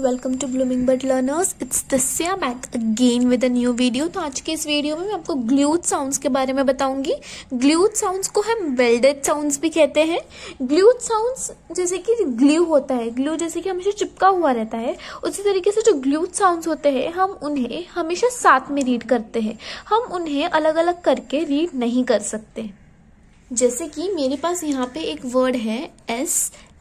welcome to blooming bird learners it's दिस्या back again with a new video तो आज के इस वीडियो में मैं आपको ग्लूड साउंड्स के बारे में बताऊंगी ग्लूड साउंड्स को हम वेल्डेड साउंड्स भी कहते हैं ग्लूड साउंड्स जैसे कि ग्लू होता है ग्लू जैसे कि हमेशा चिपका हुआ रहता है उसी तरीके से जो ग्लूड साउंड्स होते हैं हम उन्हें हमेशा साथ में रीड करते हैं हम उन्हें अलग अलग करके रीड नहीं कर सकते जैसे कि मेरे पास यहाँ पे एक वर्ड है S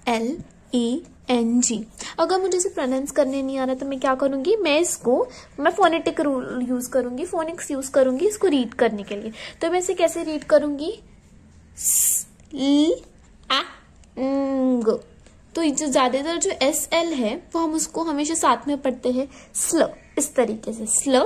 L E N G अगर मुझे इसे प्रोनाउंस करने नहीं आ रहा तो मैं क्या करूंगी मैं इसको मैं फोनेटिक रूल यूज़ करूँगी फोनिक्स यूज़ करूंगी इसको रीड करने के लिए तो मैं इसे कैसे रीड करूँगी e, तो जो ज़्यादातर जो एस एल है वो हम उसको हमेशा साथ में पढ़ते हैं स्ल इस तरीके से स्ल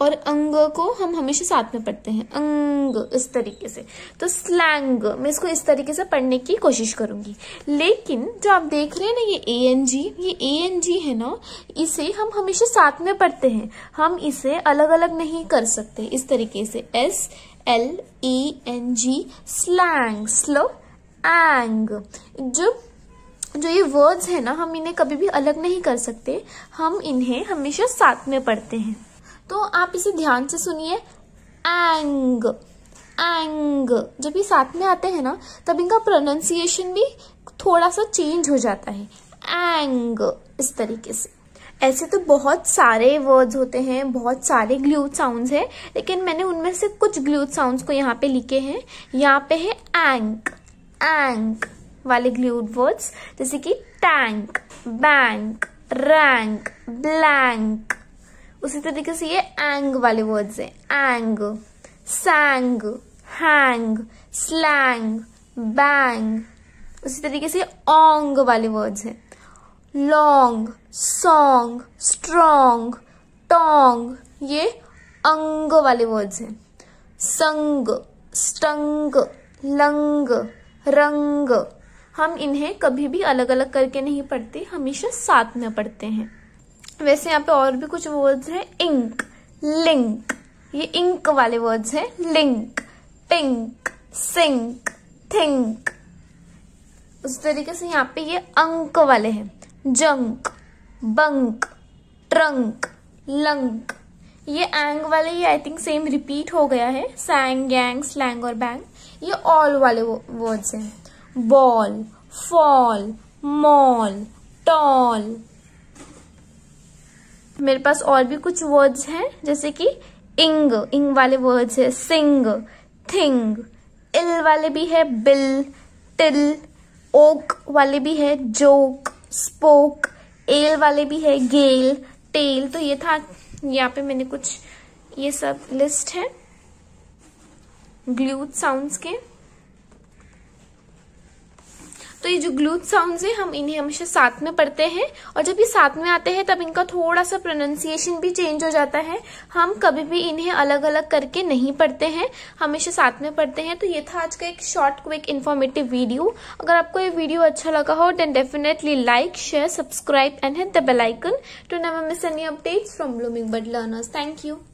और अंग को हम हमेशा साथ में पढ़ते हैं अंग इस तरीके से तो स्लैंग मैं इसको इस तरीके से पढ़ने की कोशिश करूंगी लेकिन जो आप देख रहे हैं ना ये ए एन जी ये ए एन जी है ना इसे हम हमेशा साथ में पढ़ते हैं हम इसे अलग अलग नहीं कर सकते इस तरीके से S L A N G slang slow ang जो जो ये वर्ड्स है ना हम इन्हें कभी भी अलग नहीं कर सकते हम इन्हें हमेशा साथ में पढ़ते हैं तो आप इसे ध्यान से सुनिए एंग एंग जब ये साथ में आते हैं ना तब इनका प्रोनाउंसिएशन भी थोड़ा सा चेंज हो जाता है एंग इस तरीके से ऐसे तो बहुत सारे वर्ड्स होते हैं बहुत सारे ग्लूड साउंड्स हैं लेकिन मैंने उनमें से कुछ ग्लूड साउंड्स को यहाँ पे लिखे हैं यहाँ पे है एंक एंक वाले ग्लूड वर्ड्स जैसे कि टैंक बैंक रैंक ब्लैंक उसी तरीके से ये एंग वाले वर्ड्स हैं ang sang hang slang bang उसी तरीके से ऑंग वाले वर्ड्स हैं लॉन्ग सॉन्ग स्ट्रोंग टोंग ये अंग वाले वर्ड्स हैं संग स्टंग लंग रंग हम इन्हें कभी भी अलग अलग करके नहीं पढ़ते हमेशा साथ में पढ़ते हैं वैसे यहाँ पे और भी कुछ वर्ड्स हैं इंक लिंक ये इंक वाले वर्ड्स हैं लिंक पिंक सिंक थिंक उस तरीके से यहाँ पे ये अंक वाले हैं जंक बंक ट्रंक लंक ये एंग वाले ये आई थिंक सेम रिपीट हो गया है सैंग गैंग स्लैंग और बैंग ये ऑल वाले वर्ड्स हैं बॉल फॉल मॉल टॉल मेरे पास और भी कुछ वर्ड्स हैं जैसे कि इंग इंग वाले वर्ड्स है सिंग थिंग इल वाले भी है बिल टिल ओक वाले भी है जोक स्पोक एल वाले भी है गेल टेल तो ये था यहाँ पे मैंने कुछ ये सब लिस्ट है ग्लूथ साउंड्स के तो ये जो ग्लूथ साउंड है हम इन्हें हमेशा साथ में पढ़ते हैं और जब ये साथ में आते हैं तब इनका थोड़ा सा प्रोनाउंसिएशन भी चेंज हो जाता है हम कभी भी इन्हें अलग अलग करके नहीं पढ़ते हैं हमेशा साथ में पढ़ते हैं तो ये था आज का एक शॉर्ट क्विक इन्फॉर्मेटिव वीडियो अगर आपको ये वीडियो अच्छा लगा हो then definitely like share subscribe and hit the bell icon to never miss any updates from blooming bird learners thank you